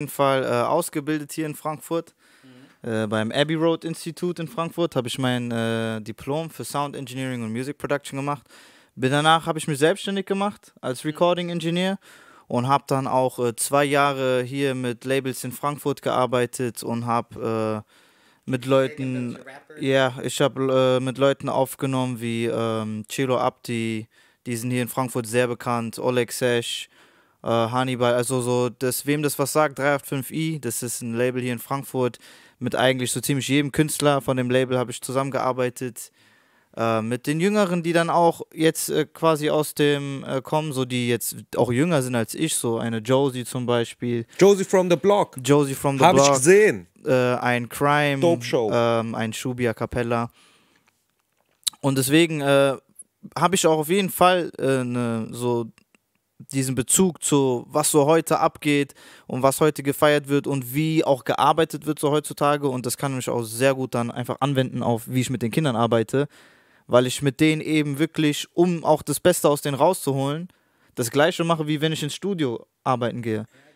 jeden Fall äh, ausgebildet hier in Frankfurt. Mhm. Äh, beim Abbey Road Institut in Frankfurt habe ich mein äh, Diplom für Sound Engineering und Music Production gemacht. Bin danach habe ich mich selbstständig gemacht als mhm. Recording Engineer und habe dann auch äh, zwei Jahre hier mit Labels in Frankfurt gearbeitet und habe äh, mit Leuten, ja, yeah, ich habe äh, mit Leuten aufgenommen wie ähm, Chilo Abdi, die sind hier in Frankfurt sehr bekannt, Oleg Sesh, äh, Hannibal, also so, das, wem das was sagt, 385i, das ist ein Label hier in Frankfurt mit eigentlich so ziemlich jedem Künstler von dem Label habe ich zusammengearbeitet. Äh, mit den Jüngeren, die dann auch jetzt äh, quasi aus dem äh, kommen, so die jetzt auch jünger sind als ich, so eine Josie zum Beispiel. Josie from the Block. Josie from the Hab Block. Habe ich gesehen. Äh, ein Crime. Dope Show. Ähm, ein Schubi Capella. Und deswegen äh, habe ich auch auf jeden Fall äh, ne, so diesen Bezug zu, was so heute abgeht und was heute gefeiert wird und wie auch gearbeitet wird so heutzutage. Und das kann mich auch sehr gut dann einfach anwenden auf, wie ich mit den Kindern arbeite, weil ich mit denen eben wirklich, um auch das Beste aus denen rauszuholen, das gleiche mache, wie wenn ich ins Studio arbeiten gehe.